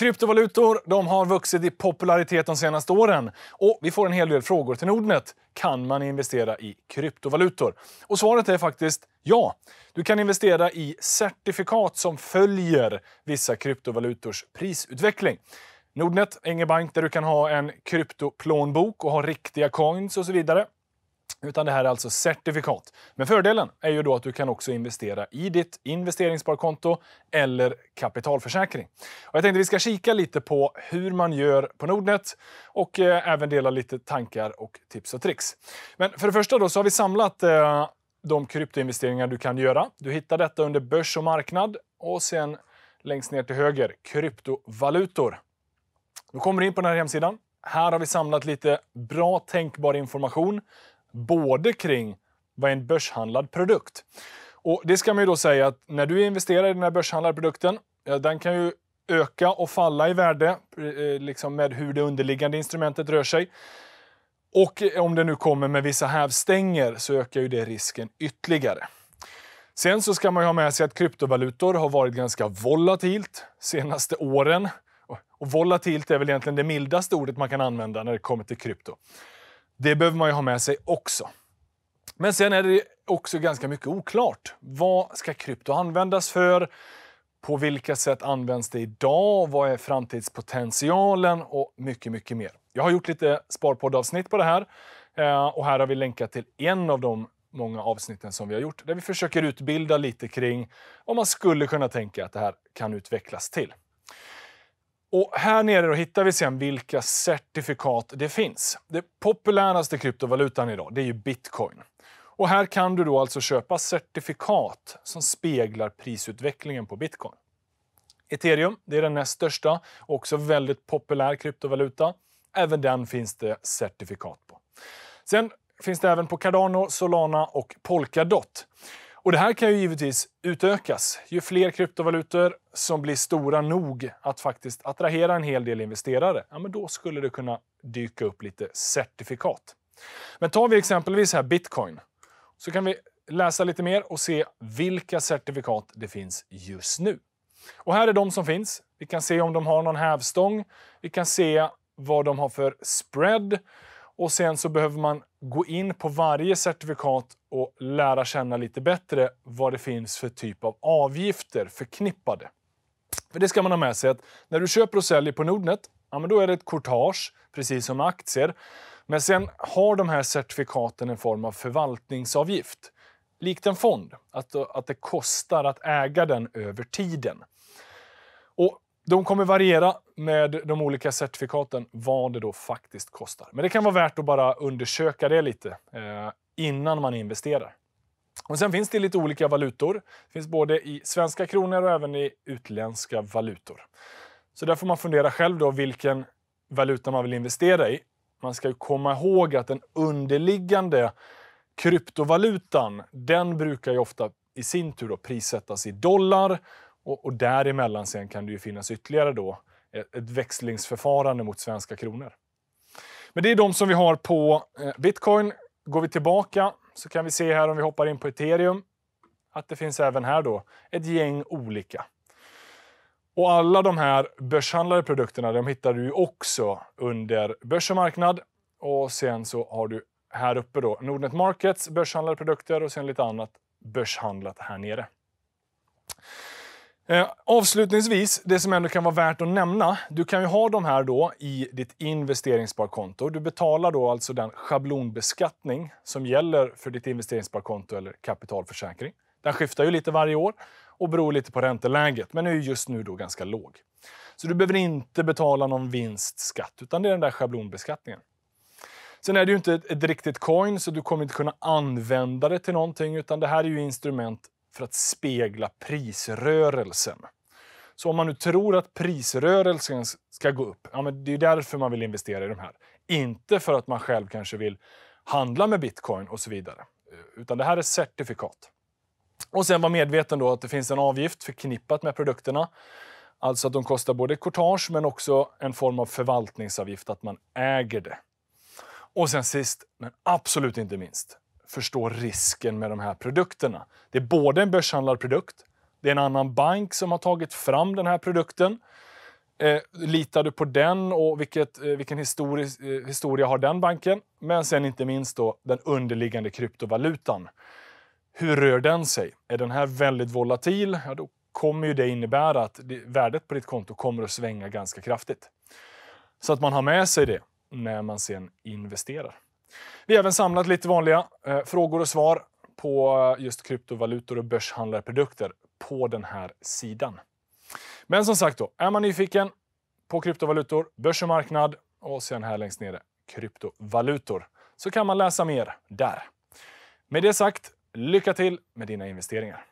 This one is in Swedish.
Kryptovalutor de har vuxit i popularitet de senaste åren. Och vi får en hel del frågor till Nordnet. Kan man investera i kryptovalutor? Och svaret är faktiskt ja. Du kan investera i certifikat som följer vissa kryptovalutors prisutveckling. Nordnet är ingen bank där du kan ha en kryptoplånbok och ha riktiga coins och så vidare. Utan det här är alltså certifikat. Men fördelen är ju då att du kan också investera i ditt investeringssparkonto eller kapitalförsäkring. Och jag tänkte vi ska kika lite på hur man gör på Nordnet och eh, även dela lite tankar och tips och tricks. Men för det första då så har vi samlat eh, de kryptoinvesteringar du kan göra. Du hittar detta under börs och marknad och sen längst ner till höger kryptovalutor. Då kommer du in på den här hemsidan. Här har vi samlat lite bra tänkbar information både kring vad en börshandlad produkt? Och det ska man ju då säga att när du investerar i den här börshandlade produkten, den kan ju öka och falla i värde eh, eh, liksom med hur det underliggande instrumentet rör sig. Och om det nu kommer med vissa hävstänger så ökar ju det risken ytterligare. Sen så ska man ju ha med sig att kryptovalutor har varit ganska volatilt senaste åren. Och volatilt är väl egentligen det mildaste ordet man kan använda när det kommer till krypto. Det behöver man ju ha med sig också. Men sen är det också ganska mycket oklart. Vad ska krypto användas för? På vilka sätt används det idag? Vad är framtidspotentialen? Och mycket, mycket mer. Jag har gjort lite sparpoddavsnitt på det här eh, och här har vi länkat till en av de många avsnitten som vi har gjort där vi försöker utbilda lite kring vad man skulle kunna tänka att det här kan utvecklas till. Och här nere då hittar vi sen vilka certifikat det finns. Det populäraste kryptovalutan idag det är ju bitcoin. Och här kan du då alltså köpa certifikat som speglar prisutvecklingen på bitcoin. Ethereum det är den näst största, och också väldigt populär kryptovaluta. Även den finns det certifikat på. Sen finns det även på Cardano, Solana och Polkadot. Och det här kan ju givetvis utökas. Ju fler kryptovalutor som blir stora nog att faktiskt attrahera en hel del investerare, ja, men då skulle det kunna dyka upp lite certifikat. Men tar vi exempelvis här bitcoin, så kan vi läsa lite mer och se vilka certifikat det finns just nu. Och här är de som finns. Vi kan se om de har någon hävstång. Vi kan se vad de har för spread och sen så behöver man gå in på varje certifikat och lära känna lite bättre vad det finns för typ av avgifter förknippade. För det ska man ha med sig att när du köper och säljer på Nordnet, ja, men då är det ett courtage, precis som aktier. Men sen har de här certifikaten en form av förvaltningsavgift. Likt en fond, att, att det kostar att äga den över tiden. De kommer variera med de olika certifikaten vad det då faktiskt kostar. Men det kan vara värt att bara undersöka det lite eh, innan man investerar. Och sen finns det lite olika valutor. Det finns både i svenska kronor och även i utländska valutor. Så där får man fundera själv då vilken valuta man vill investera i. Man ska ju komma ihåg att den underliggande kryptovalutan, den brukar ju ofta i sin tur då prissättas i dollar och, och däremellan sen kan det ju finnas ytterligare då eh, ett växlingsförfarande mot svenska kronor. Men det är de som vi har på eh, bitcoin. Går vi tillbaka så kan vi se här om vi hoppar in på ethereum att det finns även här då ett gäng olika. Och alla de här börshandlade produkterna de hittar du också under börs och marknad. Och sen så har du här uppe då Nordnet Markets börshandlade produkter och sen lite annat börshandlat här nere. Eh, avslutningsvis, det som ändå kan vara värt att nämna. Du kan ju ha de här då i ditt investeringssparkonto. Du betalar då alltså den schablonbeskattning som gäller för ditt investeringssparkonto eller kapitalförsäkring. Den skiftar ju lite varje år och beror lite på ränteläget, men är just nu då ganska låg. Så du behöver inte betala någon vinstskatt, utan det är den där schablonbeskattningen. Sen är det ju inte ett, ett riktigt coin, så du kommer inte kunna använda det till någonting, utan det här är ju instrument för att spegla prisrörelsen. Så om man nu tror att prisrörelsen ska gå upp, ja, men det är därför man vill investera i de här. Inte för att man själv kanske vill handla med bitcoin och så vidare. Eh, utan det här är certifikat. Och sen var medveten då att det finns en avgift förknippat med produkterna. Alltså att de kostar både courtage men också en form av förvaltningsavgift, att man äger det. Och sen sist, men absolut inte minst, förstå risken med de här produkterna. Det är både en börshandlad produkt, det är en annan bank som har tagit fram den här produkten. Eh, litar du på den och vilket, eh, vilken historisk, eh, historia har den banken? Men sen inte minst då den underliggande kryptovalutan. Hur rör den sig? Är den här väldigt volatil? Ja, då kommer ju det innebära att det, värdet på ditt konto kommer att svänga ganska kraftigt. Så att man har med sig det när man sen investerar. Vi har även samlat lite vanliga eh, frågor och svar på eh, just kryptovalutor och börshandlarprodukter på den här sidan. Men som sagt, då, är man nyfiken på kryptovalutor, börs och marknad och sen här längst nere kryptovalutor så kan man läsa mer där. Med det sagt, lycka till med dina investeringar.